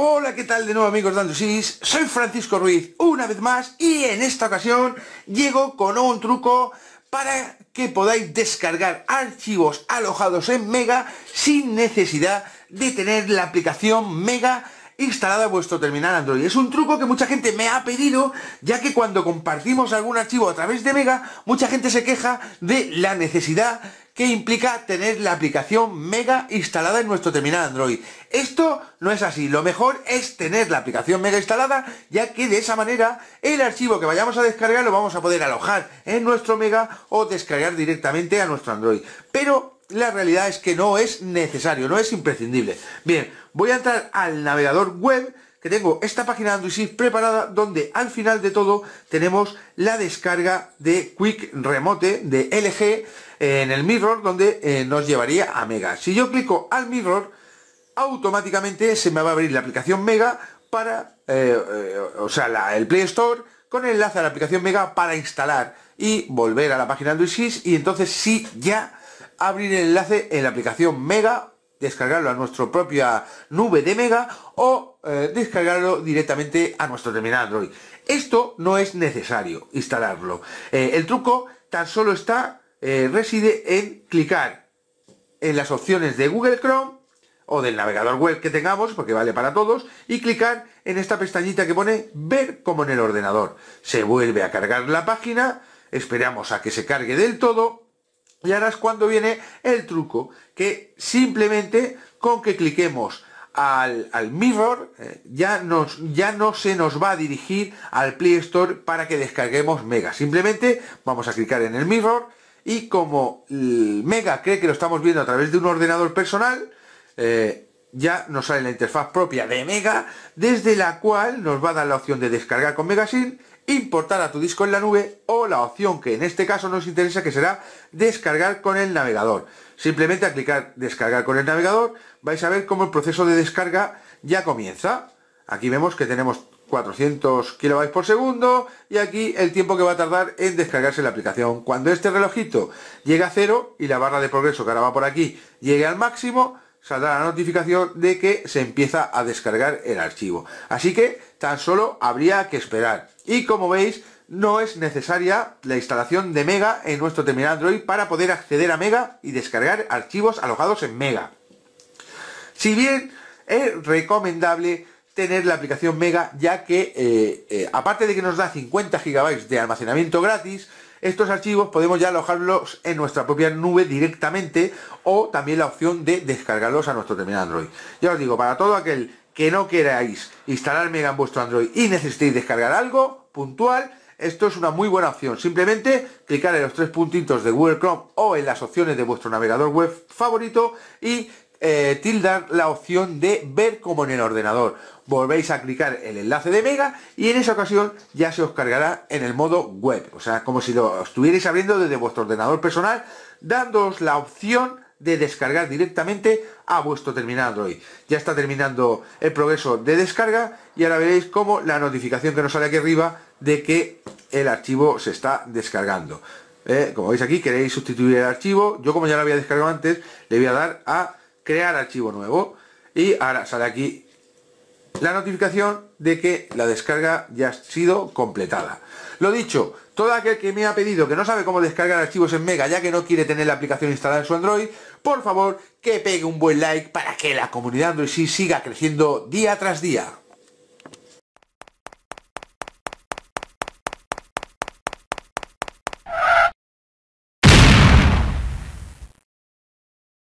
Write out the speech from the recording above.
Hola, ¿qué tal de nuevo amigos de Series, Soy Francisco Ruiz una vez más y en esta ocasión llego con un truco para que podáis descargar archivos alojados en Mega sin necesidad de tener la aplicación Mega instalada en vuestro terminal Android. Es un truco que mucha gente me ha pedido, ya que cuando compartimos algún archivo a través de Mega, mucha gente se queja de la necesidad que implica tener la aplicación Mega instalada en nuestro terminal Android. Esto no es así, lo mejor es tener la aplicación Mega instalada, ya que de esa manera el archivo que vayamos a descargar lo vamos a poder alojar en nuestro Mega o descargar directamente a nuestro Android. Pero la realidad es que no es necesario, no es imprescindible. Bien, voy a entrar al navegador web que tengo esta página de Sys preparada donde al final de todo tenemos la descarga de Quick Remote de LG en el Mirror donde eh, nos llevaría a Mega. Si yo clico al Mirror, automáticamente se me va a abrir la aplicación Mega para, eh, eh, o sea, el Play Store con enlace a la aplicación Mega para instalar y volver a la página Android 6 y entonces sí ya abrir el enlace en la aplicación Mega descargarlo a nuestra propia nube de Mega o eh, descargarlo directamente a nuestro terminal Android. Esto no es necesario instalarlo. Eh, el truco tan solo está, eh, reside en clicar en las opciones de Google Chrome o del navegador web que tengamos, porque vale para todos, y clicar en esta pestañita que pone ver como en el ordenador. Se vuelve a cargar la página, esperamos a que se cargue del todo y ahora es cuando viene el truco, que simplemente con que cliquemos al, al mirror, eh, ya, nos, ya no se nos va a dirigir al Play Store para que descarguemos Mega. Simplemente vamos a clicar en el mirror y como Mega cree que lo estamos viendo a través de un ordenador personal, eh, ya nos sale la interfaz propia de Mega, desde la cual nos va a dar la opción de descargar con Megasync importar a tu disco en la nube o la opción que en este caso nos interesa que será descargar con el navegador. Simplemente a clicar descargar con el navegador vais a ver cómo el proceso de descarga ya comienza. Aquí vemos que tenemos 400 kilobytes por segundo y aquí el tiempo que va a tardar en descargarse la aplicación. Cuando este relojito llegue a cero y la barra de progreso que ahora va por aquí llegue al máximo, saldrá la notificación de que se empieza a descargar el archivo. Así que tan solo habría que esperar. Y como veis, no es necesaria la instalación de Mega en nuestro terminal Android para poder acceder a Mega y descargar archivos alojados en Mega. Si bien es recomendable tener la aplicación Mega ya que eh, eh, aparte de que nos da 50 GB de almacenamiento gratis, estos archivos podemos ya alojarlos en nuestra propia nube directamente o también la opción de descargarlos a nuestro terminal Android. Ya os digo, para todo aquel que no queráis instalar Mega en vuestro Android y necesitéis descargar algo puntual, esto es una muy buena opción. Simplemente clicar en los tres puntitos de Google Chrome o en las opciones de vuestro navegador web favorito y eh, tildar la opción de ver como en el ordenador. Volvéis a clicar el enlace de Mega y en esa ocasión ya se os cargará en el modo web. O sea, como si lo estuvierais abriendo desde vuestro ordenador personal, dándoos la opción de descargar directamente a vuestro terminal Android. Ya está terminando el progreso de descarga y ahora veréis como la notificación que nos sale aquí arriba de que el archivo se está descargando. Eh, como veis aquí, queréis sustituir el archivo. Yo como ya lo había descargado antes, le voy a dar a crear archivo nuevo y ahora sale aquí la notificación de que la descarga ya ha sido completada. Lo dicho, todo aquel que me ha pedido que no sabe cómo descargar archivos en Mega ya que no quiere tener la aplicación instalada en su Android, por favor que pegue un buen like para que la comunidad Android sí siga creciendo día tras día.